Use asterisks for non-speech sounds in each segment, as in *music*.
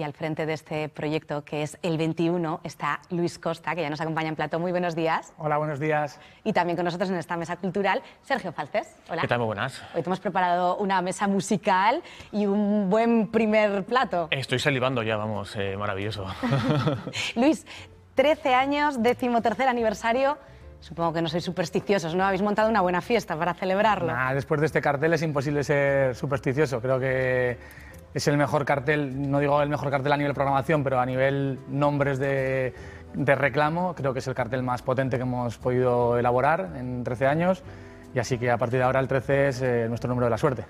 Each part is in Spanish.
Y al frente de este proyecto, que es el 21, está Luis Costa, que ya nos acompaña en plato. Muy buenos días. Hola, buenos días. Y también con nosotros en esta mesa cultural, Sergio Falces. Hola. ¿Qué tal? Muy buenas. Hoy te hemos preparado una mesa musical y un buen primer plato. Estoy salivando ya, vamos, eh, maravilloso. *laughs* Luis, 13 años, decimotercer aniversario. Supongo que no sois supersticiosos, ¿no? Habéis montado una buena fiesta para celebrarlo. después de este cartel es imposible ser supersticioso. Creo que es el mejor cartel, no digo el mejor cartel a nivel programación, pero a nivel nombres de, de reclamo, creo que es el cartel más potente que hemos podido elaborar en 13 años. Y así que a partir de ahora el 13 es eh, nuestro número de la suerte.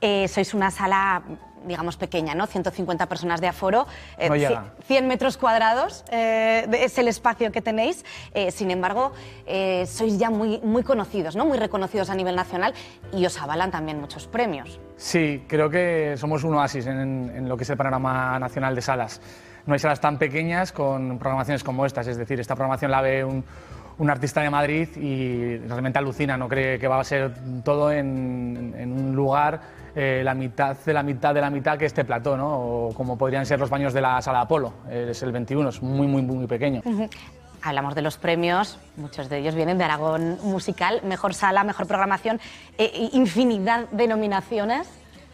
Eh, sois una sala, digamos, pequeña, ¿no? 150 personas de aforo, 100 eh, metros cuadrados es el espacio que tenéis. sin embargo, sois ya muy, muy conocidos, ¿no? Muy reconocidos a nivel nacional y os avalan también muchos premios. Sí, creo que somos un oasis en, en lo que es el panorama nacional de salas. No hay salas tan pequeñas con programaciones como estas, es decir, esta programación la ve un un artista de Madrid y realmente alucina, no cree que va a ser todo en, un lugar eh, la mitad de la mitad de la mitad que este plató, ¿no? O como podrían ser los baños de la sala Apolo, eh, es el 21, es muy, muy, muy pequeño. Hablamos de los premios, muchos de ellos vienen de Aragón Musical, mejor sala, mejor programación, eh, infinidad de nominaciones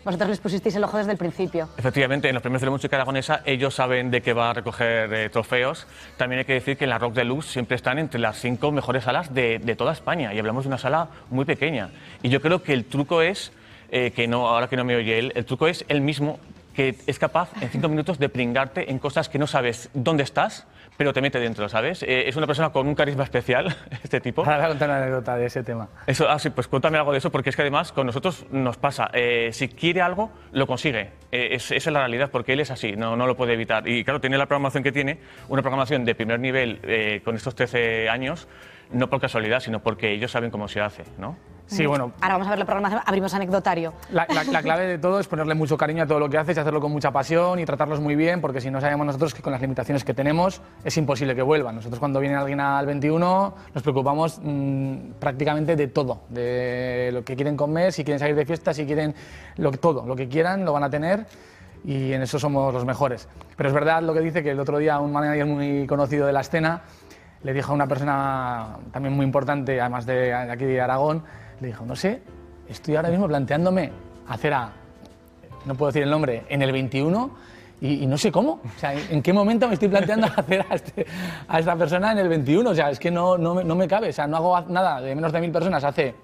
vosotros les pusisteis el ojo desde el principio. Efectivamente, en los premios de la música aragonesa ellos saben de qué va a recoger eh, trofeos. También hay que decir que en la Rock de Luz... siempre están entre las cinco mejores salas de, toda España y hablamos de una sala muy pequeña. Y yo creo que el truco es... Eh, que no, ahora que no me oye él, el truco es el mismo que es capaz en cinco minutos de pringarte en cosas que no sabes dónde estás, pero te mete dentro, ¿sabes? Eh, es una persona con un carisma especial, *laughs* este tipo. Para una anécdota de ese tema. Eso, ah, sí, pues cuéntame algo de eso, porque es que además con nosotros nos pasa. Eh, si quiere algo, lo consigue. Eh, esa es la realidad, porque él es así, no, no lo puede evitar. Y claro, tiene la programación que tiene, una programación de primer nivel con estos 13 años, no por casualidad, sino porque ellos saben cómo se hace, ¿no? Sí, bueno. Ahora vamos a ver la programación, abrimos anecdotario. La, clave de todo es ponerle mucho cariño a todo lo que haces, hacerlo con mucha pasión y tratarlos muy bien, porque si no sabemos nosotros que con las limitaciones que tenemos es imposible que vuelvan. Nosotros cuando viene alguien al 21 nos preocupamos mm, prácticamente de todo, de lo que quieren comer, si quieren salir de fiesta, si quieren lo, todo, lo que quieran lo van a tener y en eso somos los mejores. Pero es verdad lo que dice que el otro día un manager muy conocido de la escena le dijo a una persona también muy importante, además de aquí de Aragón, le dijo, no sé, estoy ahora mismo planteándome hacer a, no puedo decir el nombre, en el 21 y, no sé cómo. O sea, ¿en qué momento me estoy planteando *laughs* hacer este, a, esta persona en el 21? O sea, es que no, no, no, me cabe. O sea, no hago nada de menos de mil personas hace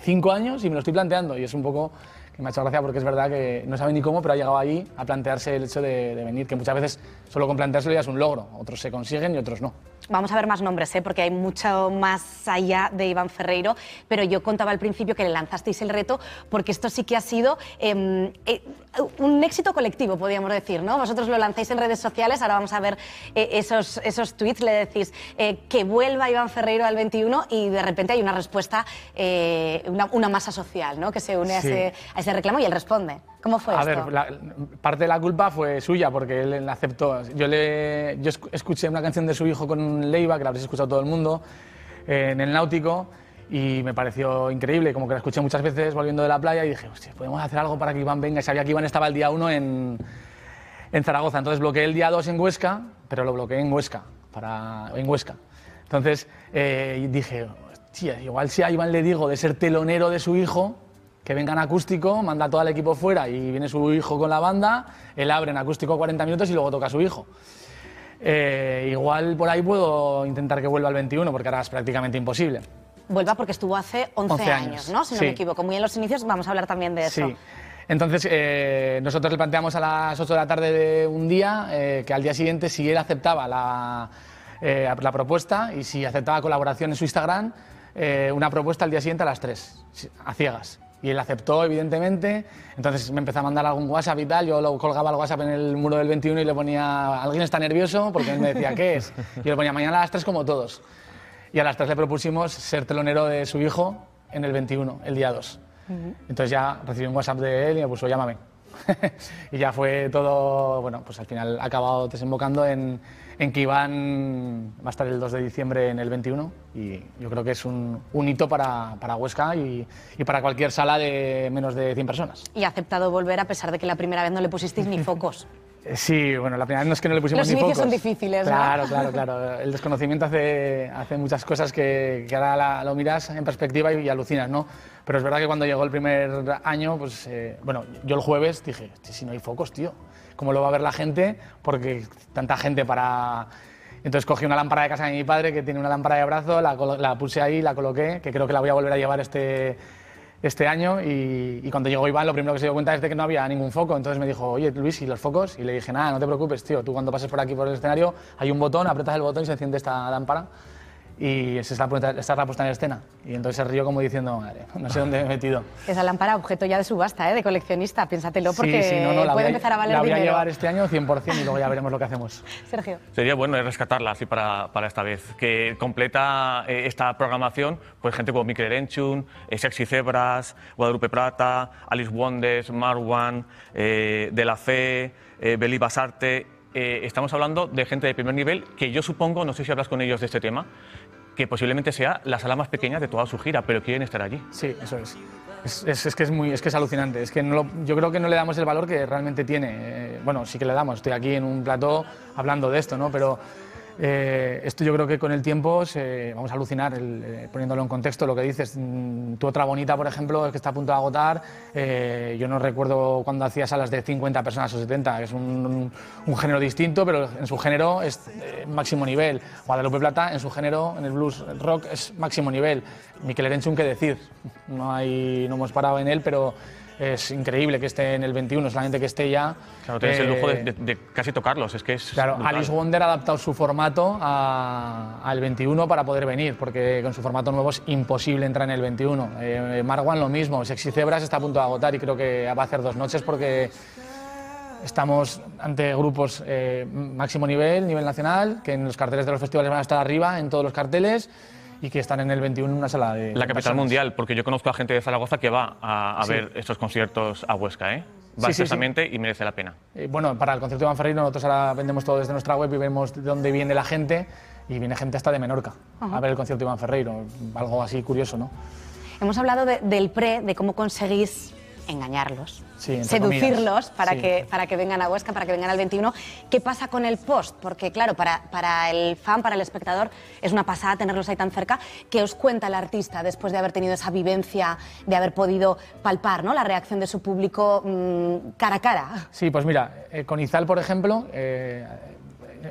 cinco años y me lo estoy planteando. Y es un poco me ha hecho gracia porque es verdad que no sabe ni cómo, pero ha llegado ahí a plantearse el hecho de, venir, que muchas veces solo con planteárselo ya es un logro. Otros se consiguen y otros no. Vamos a ver más nombres, ¿eh? porque hay mucho más allá de Iván Ferreiro, pero yo contaba al principio que le lanzasteis el reto porque esto sí que ha sido em, eh, un éxito colectivo, podríamos decir, ¿no? Vosotros lo lanzáis en redes sociales, ahora vamos a ver eh, esos, esos tweets, le decís que vuelva Iván Ferreiro al 21 y de repente hay una respuesta, una, masa social, ¿no? Que se une a ese reclamo y él responde. ¿Cómo fue A ver, la- parte de la culpa fue suya porque él la aceptó. Yo, le, yo escuché una canción de su hijo con Leiva, que la habréis escuchado todo el mundo, eh, en el Náutico, y me pareció increíble. Como que la escuché muchas veces volviendo de la playa y dije, hostia, podemos hacer algo para que Iván venga. sabía que Iván estaba el día 1 en, en Zaragoza. Entonces bloqueé el día 2 en Huesca, pero lo bloqueé en Huesca. Para, en Huesca. Entonces eh, dije, hostia, igual si a Iván le digo de ser telonero de su hijo, que vengan acústico, manda todo el equipo fuera y viene su hijo con la banda, él abre en acústico 40 minutos y luego toca a su hijo. Eh, igual por ahí puedo intentar que vuelva al 21, porque ahora es prácticamente imposible. Vuelva porque estuvo hace 11, años, ¿no? Si no me equivoco. Muy en los inicios, vamos a hablar también de eso. Sí. Entonces, eh, nosotros le planteamos a las 8 de la tarde de un día eh, que al día siguiente, si él aceptaba la, la propuesta y si aceptaba colaboración en su Instagram, una propuesta al día siguiente a las 3, a ciegas. Y él aceptó, evidentemente. Entonces me empezó a mandar algún WhatsApp y tal. Yo lo colgaba el WhatsApp en el muro del 21 y le ponía, alguien está nervioso, porque él me decía, ¿qué es? Y yo le ponía, mañana a las 3 como todos. Y a las 3 le propusimos ser telonero de su hijo en el 21, el día 2. Entonces ya recibí un WhatsApp de él y me puso, llámame. *laughs* y ya fue todo, bueno, pues al final ha acabado desembocando en, en que Iván va a estar el 2 de diciembre en el 21 y yo creo que es un, hito para, Huesca y, y, para cualquier sala de menos de 100 personas. Y ha aceptado volver a pesar de que la primera vez no le pusisteis ni *laughs* focos. Sí, bueno, la primera vez no es que no le pusimos Los inicios son difíciles, ¿no? claro, *laughs* claro. El desconocimiento hace, hace muchas cosas que, ahora lo miras en perspectiva y, alucinas, ¿no? Pero es verdad que cuando llegó el primer año, pues, eh, bueno, yo el jueves dije, si no hay focos, tío, ¿cómo lo va a ver la gente? Porque tanta gente para... Entonces cogí una lámpara de casa de mi padre que tiene una lámpara de brazo, la, la puse ahí, la coloqué, que creo que la voy a volver a llevar este este año y, cuando llegó Iván lo primero que se dio cuenta es de que no había ningún foco. Entonces me dijo, oye Luis, ¿y los focos? Y le dije, nada, no te preocupes, tío, tú cuando pases por aquí por el escenario hay un botón, apretas el botón y se enciende esta lámpara. Y esa es la, puesta, en la escena. Y entonces se rió como diciendo, madre, no sé dónde me he metido. Esa lámpara, objeto ya de subasta, ¿eh? de coleccionista, piénsatelo, porque la puede empezar a valer la voy a llevar este año 100% y luego ya veremos lo que hacemos. *laughs* Sergio. Sería bueno eh, rescatarla así para, esta vez, que completa eh, esta programación pues gente como Mikel Erenchun, Sexy Zebras, Guadalupe Prata, Alice Wonders, Marwan, De La Fe, Beli Basarte... estamos hablando de gente de primer nivel que yo supongo, no sé si hablas con ellos de este tema, que posiblemente sea la sala más pequeña de toda su gira, pero quieren estar allí. Sí, eso es. Es, que es muy, es que es alucinante. Es que no yo creo que no le damos el valor que realmente tiene. Eh, bueno, sí que le damos. Estoy aquí en un plató hablando de esto, ¿no? Pero eh, esto yo creo que con el tiempo vamos a alucinar, eh, poniéndolo en contexto, lo que dices, mm, tu otra bonita, por ejemplo, es que está a punto de agotar, eh, yo no recuerdo cuando hacía salas de 50 personas o 70, es un, género distinto, pero en su género es máximo nivel. Guadalupe Plata en su género, en el blues rock, es máximo nivel. Miquel Erenchun, qué decir, no, hay, no hemos parado en él, pero es increíble que esté en el 21, solamente que esté ya. Claro, tienes el lujo de, eh, casi tocarlos, es que es. Claro, Alice Wonder ha adaptado su formato al 21 para poder venir, porque con su formato nuevo es imposible entrar en el 21. Eh, Marwan lo mismo, Sexy Zebras está a punto de agotar y creo que va a hacer dos noches porque estamos ante grupos eh, máximo nivel, nivel nacional, que en los carteles de los festivales van a estar arriba, en todos los carteles y que están en el 21 en una sala de... La capital mundial, porque yo conozco a gente de Zaragoza que va a, ver estos conciertos a Huesca, ¿eh? Va sí, y merece la pena. Eh, bueno, para el concierto de Ferreiro nosotros ahora vendemos todo desde nuestra web y vemos dónde viene la gente y viene gente hasta de Menorca a ver el concierto de Iván Ferreiro, algo así curioso, ¿no? Hemos hablado del pre, de cómo conseguís engañarlos, seducirlos para, que, para que vengan a Huesca, para que vengan al 21. ¿Qué pasa con el post? Porque claro, para, para el fan, para el espectador, es una pasada tenerlos ahí tan cerca. ¿Qué os cuenta el artista después de haber tenido esa vivencia, de haber podido palpar ¿no? la reacción de su público mm, cara a cara? Sí, pues mira, eh, con Izal, por ejemplo, eh,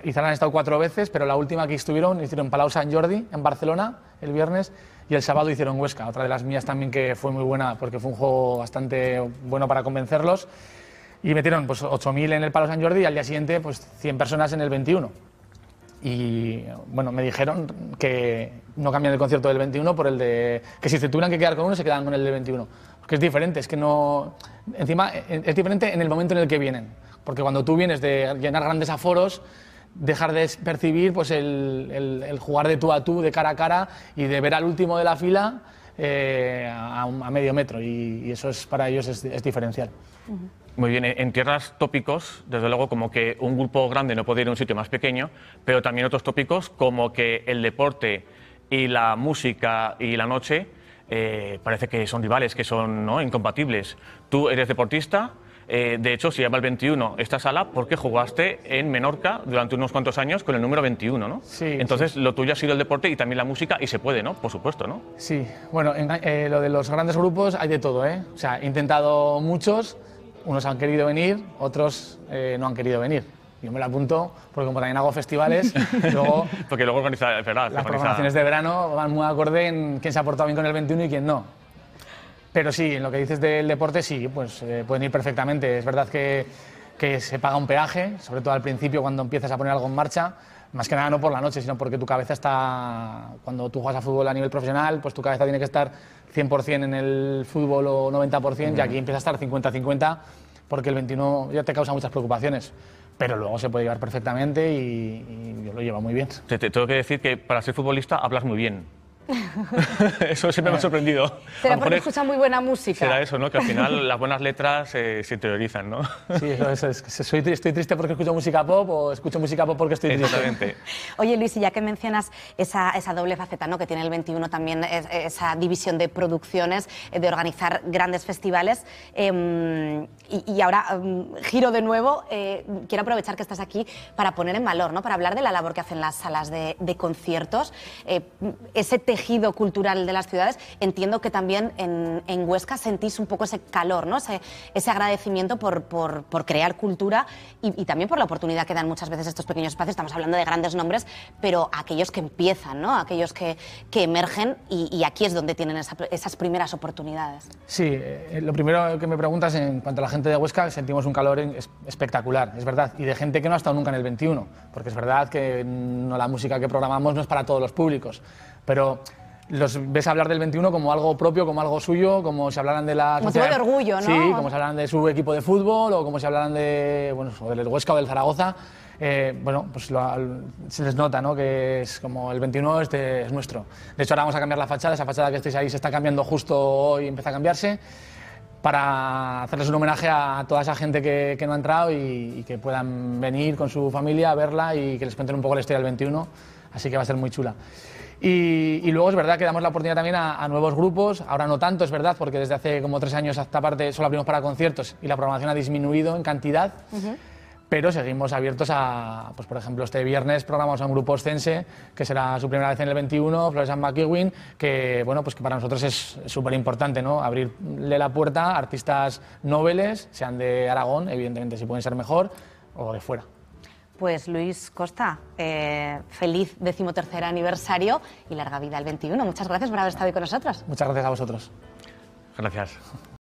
Hicieron han estado cuatro veces, pero la última que estuvieron hicieron Palau San Jordi en Barcelona el viernes y el sábado hicieron Huesca, otra de las mías también que fue muy buena porque fue un juego bastante bueno para convencerlos y metieron pues 8.000 en el Palau San Jordi y al día siguiente pues 100 personas en el 21. Y bueno, me dijeron que no cambian el concierto del 21 por el de... que si se tuvieran que quedar con uno se quedan con el del 21. Porque es diferente, es que no... Encima eh, es diferente en el momento en el que vienen. Porque cuando tú vienes de llenar grandes aforos, dejar de percibir pues, el, jugar de tú a tú, de cara a cara y de ver al último de la fila eh, a, medio metro. Y, eso es, para ellos es, diferencial. Muy bien, en tierras tópicos, desde luego, como que un grupo grande no puede ir a un sitio más pequeño, pero también otros tópicos como que el deporte y la música y la noche eh, parece que son rivales, que son ¿no? incompatibles. Tú eres deportista eh, de hecho, se llama el 21 esta sala porque jugaste en Menorca durante unos cuantos años con el número 21, ¿no? Sí. Entonces, lo tuyo ha sido el deporte y también la música y se puede, ¿no? Por supuesto, ¿no? Sí. Bueno, en, eh, lo de los grandes grupos hay de todo, ¿eh? O sea, he intentado muchos, unos han querido venir, otros eh, no han querido venir. Yo me lo apunto porque como también hago festivales, *laughs* Porque luego organiza, Las de verano van muy acorde en quién se ha portado bien con el 21 y quién no. Pero sí, en lo que dices del deporte, sí, pues eh, pueden ir perfectamente. Es verdad que, se paga un peaje, sobre todo al principio cuando empiezas a poner algo en marcha, más que nada no por la noche, sino porque tu cabeza está, cuando tú juegas a fútbol a nivel profesional, pues tu cabeza tiene que estar 100% en el fútbol o 90% y aquí empieza a estar 50-50 porque el 21 ya te causa muchas preocupaciones. Pero luego se puede llevar perfectamente y, yo lo llevo muy bien. te tengo que decir que para ser futbolista hablas muy bien *laughs* eso siempre me ha sorprendido. Será porque escucha muy buena música. Será eso, ¿no? Que al final las buenas letras eh, se interiorizan, ¿no? sí, estoy triste porque escucho música pop o escucho música pop porque estoy triste. Oye, Luis, y ya que mencionas esa, doble faceta ¿no? que tiene el 21 también, esa división de producciones, eh, de organizar grandes festivales, em, y, ahora em, giro de nuevo, eh, quiero aprovechar que estás aquí para poner en valor, ¿no? Para hablar de la labor que hacen las salas de, de conciertos, ese tejido cultural de las ciudades, entiendo que también en, Huesca sentís un poco ese calor, ¿no? ese, ese agradecimiento por, crear cultura y, también por la oportunidad que dan muchas veces estos pequeños espacios. Estamos hablando de grandes nombres, pero aquellos que empiezan, ¿no? aquellos que, emergen y, aquí es donde tienen esas primeras oportunidades. Sí, eh, lo primero que me preguntas en cuanto a la gente de Huesca, sentimos un calor espectacular, es verdad, y de gente que no ha estado nunca en el 21, porque es verdad que mm, no, la música que programamos no es para todos los públicos pero los ves hablar del 21 como algo propio, como algo suyo, como si hablaran de la... Como de orgullo, ¿no? Sí, como si hablaran de su equipo de fútbol o como si hablaran de, bueno, del Huesca o del Zaragoza. Eh, bueno, pues se les nota, ¿no? Que es como el 21 este es nuestro. De hecho, ahora vamos a cambiar la fachada, esa fachada que estáis ahí se está cambiando justo hoy, empieza a cambiarse, para hacerles un homenaje a toda esa gente que, no ha entrado y, y, que puedan venir con su familia a verla y que les cuenten un poco la historia del 21. Así que va a ser muy chula. Y, luego es verdad que damos la oportunidad también a, nuevos grupos, ahora no tanto, es verdad, porque desde hace como tres años hasta parte solo abrimos para conciertos y la programación ha disminuido en cantidad. pero seguimos abiertos a, pues por ejemplo, este viernes programamos a un grupo ostense, que será su primera vez en el 21, Flores and que, bueno, pues que para nosotros es súper importante, ¿no? Abrirle la puerta a artistas noveles, sean de Aragón, evidentemente si pueden ser mejor, o de fuera. Pues Luis Costa, eh, feliz decimotercer aniversario y larga vida al 21. Muchas gracias por haber estado hoy con nosotros. Muchas gracias a vosotros. Gracias.